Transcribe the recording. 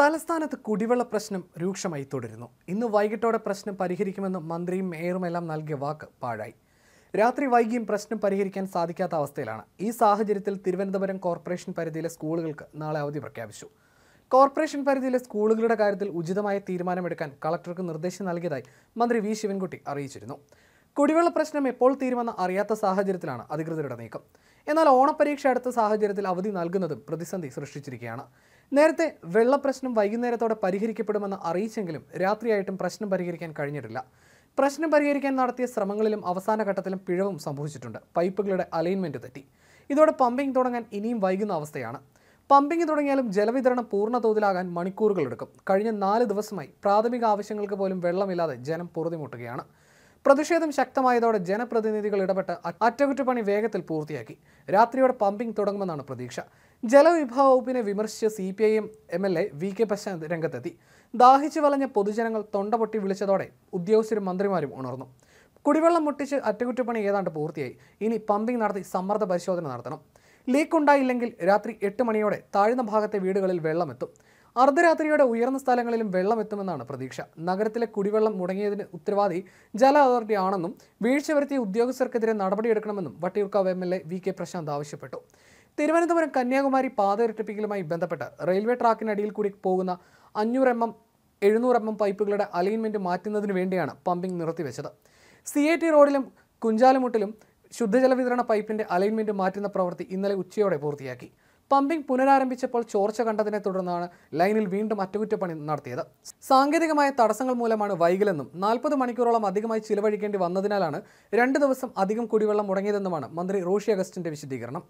തലസ്ഥാനത്ത് കുടിവെള്ള പ്രശ്നം രൂക്ഷമായി തുടരുന്നു ഇന്ന് വൈകിട്ടോടെ പ്രശ്നം പരിഹരിക്കുമെന്ന് മന്ത്രിയും മേയറുമെല്ലാം നൽകിയ വാക്ക് പാഴായി രാത്രി വൈകിയും പ്രശ്നം പരിഹരിക്കാൻ സാധിക്കാത്ത അവസ്ഥയിലാണ് ഈ സാഹചര്യത്തിൽ തിരുവനന്തപുരം കോർപ്പറേഷൻ പരിധിയിലെ സ്കൂളുകൾക്ക് നാളെ അവധി പ്രഖ്യാപിച്ചു കോർപ്പറേഷൻ പരിധിയിലെ സ്കൂളുകളുടെ കാര്യത്തിൽ ഉചിതമായ തീരുമാനമെടുക്കാൻ കളക്ടർക്ക് നിർദ്ദേശം നൽകിയതായി മന്ത്രി വി ശിവൻകുട്ടി അറിയിച്ചിരുന്നു കുടിവെള്ള പ്രശ്നം എപ്പോൾ തീരുമെന്ന് അറിയാത്ത സാഹചര്യത്തിലാണ് അധികൃതരുടെ നീക്കം എന്നാൽ ഓണപ്പരീക്ഷ അടുത്ത സാഹചര്യത്തിൽ അവധി നൽകുന്നതും പ്രതിസന്ധി സൃഷ്ടിച്ചിരിക്കുകയാണ് നേരത്തെ വെള്ളപ്രശ്നം വൈകുന്നേരത്തോടെ പരിഹരിക്കപ്പെടുമെന്ന് അറിയിച്ചെങ്കിലും രാത്രിയായിട്ടും പ്രശ്നം പരിഹരിക്കാൻ കഴിഞ്ഞിട്ടില്ല പ്രശ്നം പരിഹരിക്കാൻ നടത്തിയ ശ്രമങ്ങളിലും അവസാന ഘട്ടത്തിലും പിഴവും സംഭവിച്ചിട്ടുണ്ട് പൈപ്പുകളുടെ അലൈൻമെൻറ്റ് തെറ്റി ഇതോടെ പമ്പിംഗ് തുടങ്ങാൻ ഇനിയും വൈകുന്ന അവസ്ഥയാണ് പമ്പിംഗ് തുടങ്ങിയാലും ജലവിതരണം പൂർണ്ണ തോതിലാകാൻ മണിക്കൂറുകളെടുക്കും കഴിഞ്ഞ നാല് ദിവസമായി പ്രാഥമിക ആവശ്യങ്ങൾക്ക് പോലും വെള്ളമില്ലാതെ ജനം പൊറുതിമുട്ടുകയാണ് പ്രതിഷേധം ശക്തമായതോടെ ജനപ്രതിനിധികൾ ഇടപെട്ട് അറ്റകുറ്റപ്പണി വേഗത്തിൽ പൂർത്തിയാക്കി രാത്രിയോടെ പമ്പിംഗ് തുടങ്ങുമെന്നാണ് പ്രതീക്ഷ ജലവിഭവ വകുപ്പിനെ വിമർശിച്ച C P I M M L A V K Prashanth രംഗത്തെത്തി ദാഹിച്ചു വലഞ്ഞ പൊതുജനങ്ങൾ തൊണ്ടപൊട്ടി വിളിച്ചതോടെ ഉദ്യോഗസ്ഥരും മന്ത്രിമാരും ഉണർന്നു കുടിവെള്ളം മുട്ടിച്ച് അറ്റകുറ്റപ്പണി ഏതാണ്ട് പൂർത്തിയായി ഇനി പമ്പിംഗ് നടത്തി സമ്മർദ്ദ പരിശോധന നടത്തണം ലീക്ക് ഉണ്ടായില്ലെങ്കിൽ രാത്രി എട്ട് മണിയോടെ താഴ്ന്ന ഭാഗത്തെ വീടുകളിൽ വെള്ളമെത്തും അർദ്ധരാത്രിയോടെ ഉയർന്ന സ്ഥലങ്ങളിലും വെള്ളം എത്തുമെന്നാണ് പ്രതീക്ഷ നഗരത്തിലെ കുടിവെള്ളം മുടങ്ങിയതിന് ഉത്തരവാദി ജല അതോറിറ്റി ആണെന്നും വീഴ്ച വരുത്തിയ ഉദ്യോഗസ്ഥർക്കെതിരെ നടപടിയെടുക്കണമെന്നും Vattiyoorkavu M L A V K Prashanth ആവശ്യപ്പെട്ടു തിരുവനന്തപുരം കന്യാകുമാരി പാത ഇരട്ടിപ്പിക്കലുമായി ബന്ധപ്പെട്ട് റെയിൽവേ ട്രാക്കിനടിയിൽ കൂടി പോകുന്ന അഞ്ഞൂറ് എം എം എഴുന്നൂറ് എം എം പൈപ്പുകളുടെ അലൈൻമെൻറ്റ് മാറ്റുന്നതിന് വേണ്ടിയാണ് പമ്പിംഗ് നിർത്തിവെച്ചത് സി എ ടി റോഡിലും കുഞ്ചാലുമുട്ടിലും ശുദ്ധജല വിതരണ പൈപ്പിൻ്റെ അലൈൻമെൻറ്റ് മാറ്റുന്ന പ്രവൃത്തി ഇന്നലെ ഉച്ചയോടെ പൂർത്തിയാക്കി പമ്പിംഗ് പുനരാരംഭിച്ചപ്പോൾ ചോർച്ച കണ്ടതിനെ തുടർന്നാണ് ലൈനിൽ വീണ്ടും അറ്റകുറ്റപ്പണി നടത്തിയത് സാങ്കേതികമായ തടസ്സങ്ങൾ മൂലമാണ് വൈകലെന്നും നാൽപ്പത് മണിക്കൂറോളം അധികമായി ചിലവഴിക്കേണ്ടി വന്നതിനാലാണ് രണ്ട് ദിവസം അധികം കുടിവെള്ളം മുടങ്ങിയതെന്നുമാണ് മന്ത്രി റോഷി അഗസ്റ്റിന്റെ വിശദീകരണം